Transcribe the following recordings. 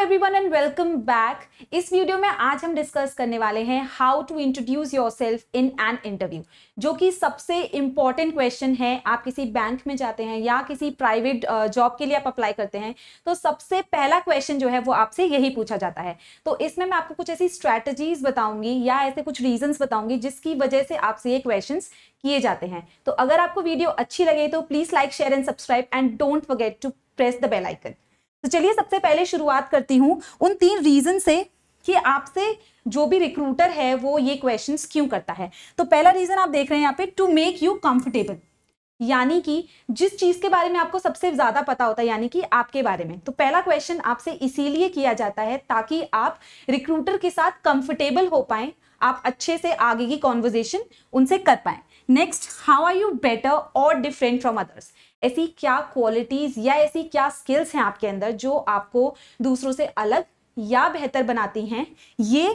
everyone and welcome back इस video में आज हम डिस्कस करने वाले हैं how to introduce yourself in an interview जो कि सबसे इंपॉर्टेंट क्वेश्चन है आप किसी बैंक में जाते हैं या किसी प्राइवेट जॉब के लिए आप अप्लाई करते हैं तो सबसे पहला क्वेश्चन जो है वो आपसे यही पूछा जाता है तो इसमें मैं आपको कुछ ऐसी स्ट्रैटेजीज बताऊंगी या ऐसे कुछ रीजंस बताऊंगी जिसकी वजह से आपसे ये क्वेश्चन किए जाते हैं तो अगर आपको वीडियो अच्छी लगे तो please like share and subscribe and don't forget to press the bell icon तो चलिए सबसे पहले शुरुआत करती हूँ उन तीन रीजन से कि आपसे जो भी रिक्रूटर है वो ये क्वेश्चन क्यों करता है तो पहला रीजन आप देख रहे हैं यहाँ पे टू मेक यू कंफर्टेबल यानी कि जिस चीज के बारे में आपको सबसे ज्यादा पता होता है यानी कि आपके बारे में तो पहला क्वेश्चन आपसे इसीलिए किया जाता है ताकि आप रिक्रूटर के साथ कंफर्टेबल हो पाए आप अच्छे से आगे की कॉन्वर्जेशन उनसे कर पाएं next how are you better और डिफरेंट फ्रॉम अदर्स ऐसी क्या क्वालिटीज़ या ऐसी क्या स्किल्स हैं आपके अंदर जो आपको दूसरों से अलग या बेहतर बनाती हैं ये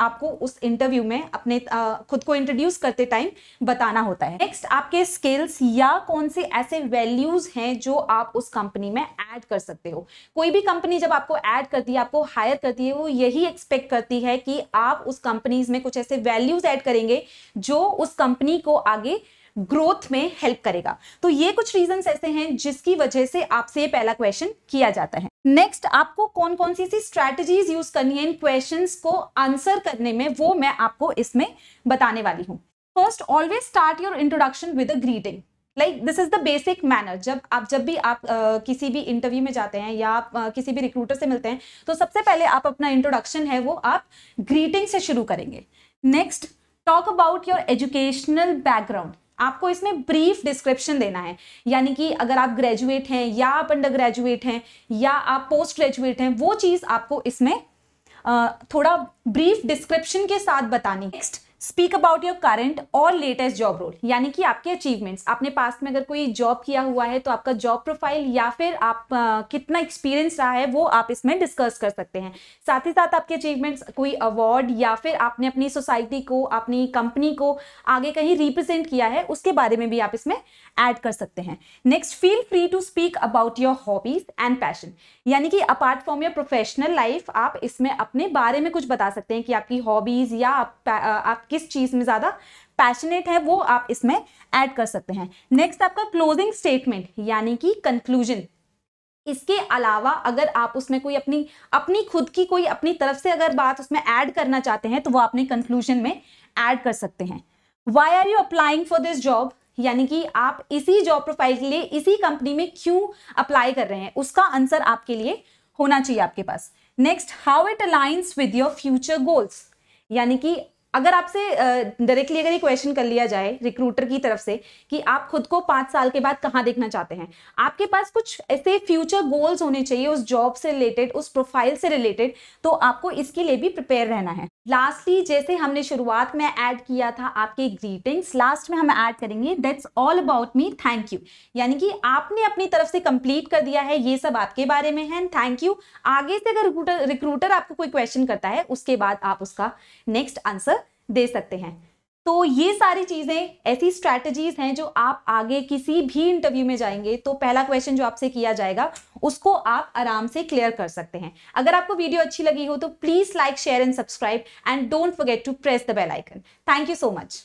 आपको उस इंटरव्यू में अपने आ, खुद को इंट्रोड्यूस करते टाइम बताना होता है नेक्स्ट आपके स्किल्स या कौन से ऐसे वैल्यूज हैं जो आप उस कंपनी में ऐड कर सकते हो कोई भी कंपनी जब आपको ऐड करती है आपको हायर करती है वो यही एक्सपेक्ट करती है कि आप उस कंपनीज में कुछ ऐसे वैल्यूज ऐड करेंगे जो उस कंपनी को आगे ग्रोथ में हेल्प करेगा तो ये कुछ रीजन ऐसे हैं जिसकी वजह से आपसे पहला क्वेश्चन किया जाता है नेक्स्ट आपको कौन कौन सी सी स्ट्रैटेजीज यूज करनी है इन क्वेश्चन को आंसर करने में वो मैं आपको इसमें बताने वाली हूँ first always start your introduction with a greeting like this is the basic manner जब आप जब भी आप आ, किसी भी इंटरव्यू में जाते हैं या आप आ, किसी भी रिक्रूटर से मिलते हैं तो सबसे पहले आप अपना इंट्रोडक्शन है वो आप ग्रीटिंग से शुरू करेंगे next talk about your educational background आपको इसमें ब्रीफ डिस्क्रिप्शन देना है यानी कि अगर आप ग्रेजुएट हैं या आप अंडर ग्रेजुएट हैं या आप पोस्ट ग्रेजुएट हैं वो चीज़ आपको इसमें थोड़ा ब्रीफ डिस्क्रिप्शन के साथ बतानी next speak about your current और लेटेस्ट जॉब रोल यानी कि आपके अचीवमेंट्स आपने पास्ट में अगर कोई जॉब किया हुआ है तो आपका जॉब प्रोफाइल या फिर आप आ, कितना एक्सपीरियंस रहा है वो आप इसमें डिस्कस कर सकते हैं साथ ही साथ आपके अचीवमेंट्स कोई अवार्ड या फिर आपने अपनी सोसाइटी को अपनी कंपनी को आगे कहीं रिप्रेजेंट किया है उसके बारे में भी आप इसमें ऐड कर सकते हैं next feel free to speak about your hobbies and passion यानी कि apart from your professional life आप इसमें अपने बारे में कुछ बता सकते हैं कि आपकी हॉबीज या आप, आप किस चीज़ में ज़्यादा पैशनेट है वो आप इसमें ऐड कर सकते हैं नेक्स्ट आपका क्लोजिंग स्टेटमेंट यानी कि कंक्लूजन इसके अलावा अगर आप उसमें कोई अपनी अपनी खुद की कोई अपनी तरफ से अगर बात उसमें ऐड करना चाहते हैं तो वो अपने कंक्लूजन में ऐड कर सकते हैं why are you applying for this job यानी कि आप इसी जॉब प्रोफाइल के लिए इसी कंपनी में क्यों अप्लाई कर रहे हैं उसका आंसर आपके लिए होना चाहिए आपके पास next how it aligns with your future goals यानी कि अगर आपसे डायरेक्टली अगर ये क्वेश्चन कर लिया जाए रिक्रूटर की तरफ से कि आप खुद को पाँच साल के बाद कहाँ देखना चाहते हैं आपके पास कुछ ऐसे फ्यूचर गोल्स होने चाहिए उस जॉब से रिलेटेड उस प्रोफाइल से रिलेटेड तो आपको इसके लिए भी प्रिपेयर रहना है लास्टली जैसे हमने शुरुआत में ऐड किया था आपके ग्रीटिंग्स लास्ट में हम ऐड करेंगे that's all about me thank you यानी कि आपने अपनी तरफ से कंप्लीट कर दिया है ये सब आपके बारे में है थैंक यू आगे से अगर रिक्रूटर रिक्रूटर आपको कोई क्वेश्चन करता है उसके बाद आप उसका नेक्स्ट आंसर दे सकते हैं तो ये सारी चीज़ें ऐसी स्ट्रैटेजीज हैं जो आप आगे किसी भी इंटरव्यू में जाएंगे तो पहला क्वेश्चन जो आपसे किया जाएगा उसको आप आराम से क्लियर कर सकते हैं अगर आपको वीडियो अच्छी लगी हो तो please like share and subscribe and don't forget to press the bell icon thank you so much